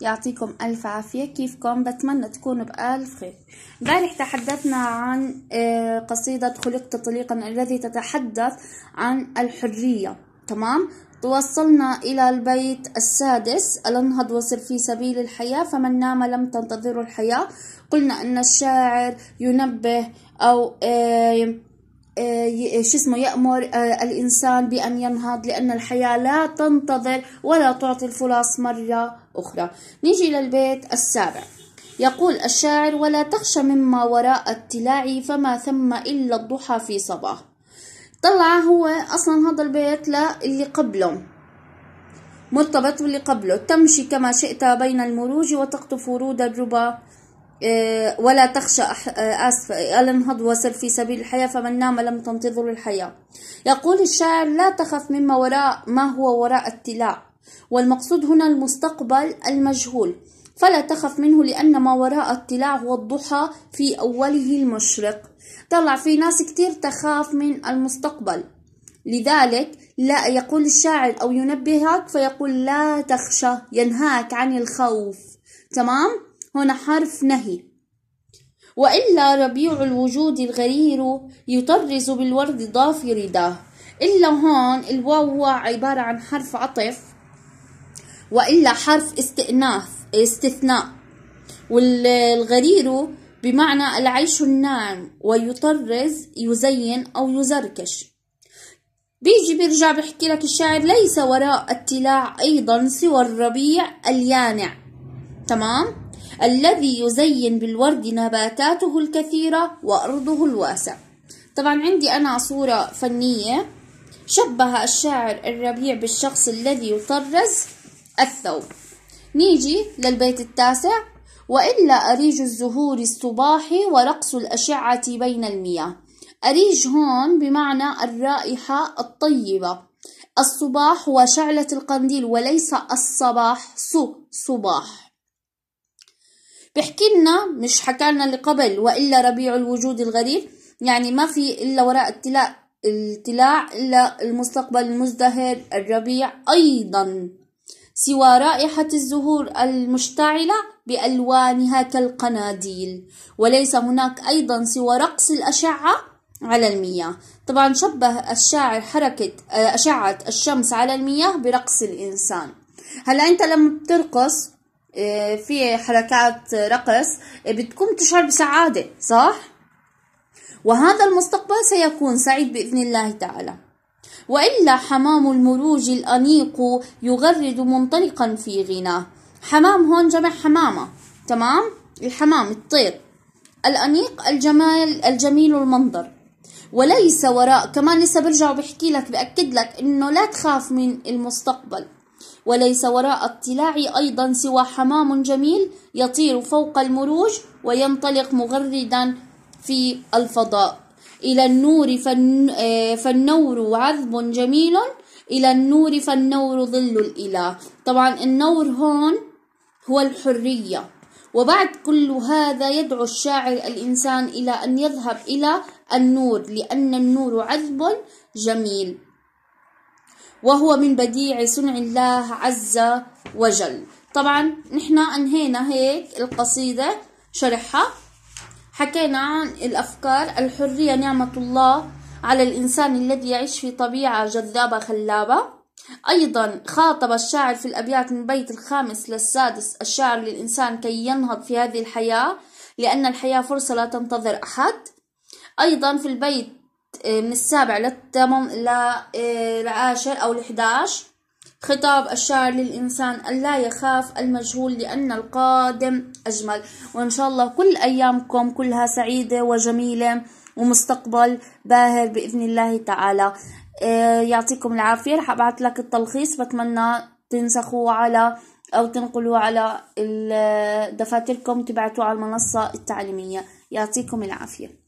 يعطيكم ألف عافية كيفكم بتمنى تكونوا بألف خير امبارح تحدثنا عن آه، قصيدة خلقت طليقا الذي تتحدث عن الحرية تمام توصلنا إلى البيت السادس الانهض وسر في سبيل الحياة فمن نام لم تنتظر الحياة قلنا أن الشاعر ينبه أو آه، آه، شو اسمه يأمر آه، الإنسان بأن ينهض لأن الحياة لا تنتظر ولا تعطي الفرص مرة أخرى نيجي للبيت السابع يقول الشاعر ولا تخشى مما وراء التلاع فما ثم إلا الضحى في صباح طلع هو أصلا هذا البيت لا اللي قبله مرتبط باللي قبله تمشي كما شئت بين المروج وتقطف ورود الربا آه، ولا تخشى آه، آسف الانهض وسر في سبيل الحياة فمن نام لم تنتظر الحياة يقول الشاعر لا تخف مما وراء ما هو وراء التلاء والمقصود هنا المستقبل المجهول فلا تخف منه لأن ما وراء التلاع هو الضحى في أوله المشرق طلع في ناس كتير تخاف من المستقبل لذلك لا يقول الشاعر أو ينبهك فيقول لا تخشى ينهاك عن الخوف تمام؟ هنا حرف نهي وإلا ربيع الوجود الغرير يطرز بالورد ضافر ده إلا هون الواو عبارة عن حرف عطف وإلا حرف استئناف استثناء والغرير بمعنى العيش الناعم ويطرز يزين أو يزركش بيجي بيرجع بحكي لك الشاعر ليس وراء التلاع أيضا سوى الربيع اليانع تمام الذي يزين بالورد نباتاته الكثيرة وأرضه الواسع طبعا عندي أنا صورة فنية شبه الشاعر الربيع بالشخص الذي يطرز الثوب نيجي للبيت التاسع وإلا أريج الزهور الصباحي ورقص الأشعة بين المياه أريج هون بمعنى الرائحة الطيبة الصباح هو شعلة القنديل وليس الصباح صو صباح بحكي لنا مش حكى لنا اللي قبل والا ربيع الوجود الغريب يعني ما في الا وراء التلاء التلاع الا المستقبل المزدهر الربيع ايضا سوى رائحة الزهور المشتعلة بألوانها كالقناديل وليس هناك أيضا سوى رقص الأشعة على المياه طبعا شبه الشاعر حركة أشعة الشمس على المياه برقص الإنسان هلا أنت لما بترقص آه، في حركات رقص آه، بتكون تشعر بسعادة صح؟ وهذا المستقبل سيكون سعيد بإذن الله تعالى وإلا حمام المروج الأنيق يغرد منطلقا في غناه حمام هون جمع حمامة تمام؟ الحمام الطير الأنيق الجمال الجميل المنظر وليس وراء كمان لسه برجع وبحكي لك بأكد لك إنه لا تخاف من المستقبل وليس وراء الطلاع أيضا سوى حمام جميل يطير فوق المروج وينطلق مغردا في الفضاء إلى النور آه، فالنور عذب جميل إلى النور فالنور ظل الإله طبعا النور هون هو الحرية وبعد كل هذا يدعو الشاعر الإنسان إلى أن يذهب إلى النور لأن النور عذب جميل وهو من بديع صنع الله عز وجل طبعا نحن انهينا هيك القصيدة شرحها حكينا عن الأفكار الحرية نعمة الله على الإنسان الذي يعيش في طبيعة جذابة خلابة أيضا خاطب الشاعر في الأبيات من بيت الخامس للسادس الشاعر للإنسان كي ينهض في هذه الحياة لأن الحياة فرصة لا تنتظر أحد أيضا في البيت آه، من السابع للثمن للعاشر آه، أو الحداش خطاب الشاعر للإنسان ألا يخاف المجهول لأن القادم أجمل وإن شاء الله كل أيامكم كلها سعيدة وجميلة ومستقبل باهر بإذن الله تعالى آه، يعطيكم العافية رح أبعت لك التلخيص بتمنى تنسخوه على أو تنقلوه على دفاتركم تبعتوه على المنصة التعليمية يعطيكم العافية